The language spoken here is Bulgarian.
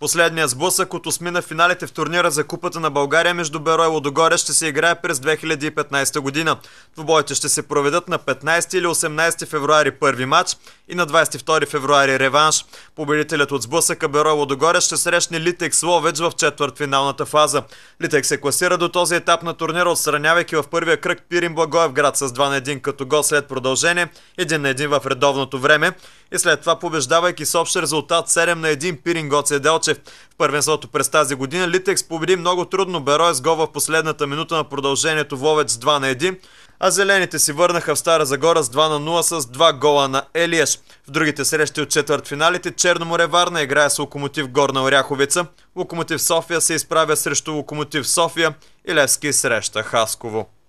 Последния сблъсък от осмина финалите в турнира за Купата на България между Беро и Лодогоре ще се играе през 2015 година. Двобоите ще се проведат на 15 или 18 февруари първи матч и на 22 февруари реванш. Победителят от сблъсъка Беро Лодогорец ще срещне Литекс Ловеч в четвъртфиналната фаза. Литекс се класира до този етап на турнира, отстранявайки в първия кръг Пирин Благоев град с 2 на 1 като гол след продължение, 1 на 1 в редовното време и след това побеждавайки с общ резултат 7 на 1 Пирин Гоце Делчев. В първенството през тази година Литекс победи много трудно Беро с гол в последната минута на продължението Ловеч с 2 на 1, а зелените си върнаха в Стара Загора с 2 на 0 с 2 гола на Елиеш. В другите срещи от четвърт финалите Черноморе Варна играе с Локомотив Горна Оряховица, Локомотив София се изправя срещу Локомотив София и Левски среща Хасково.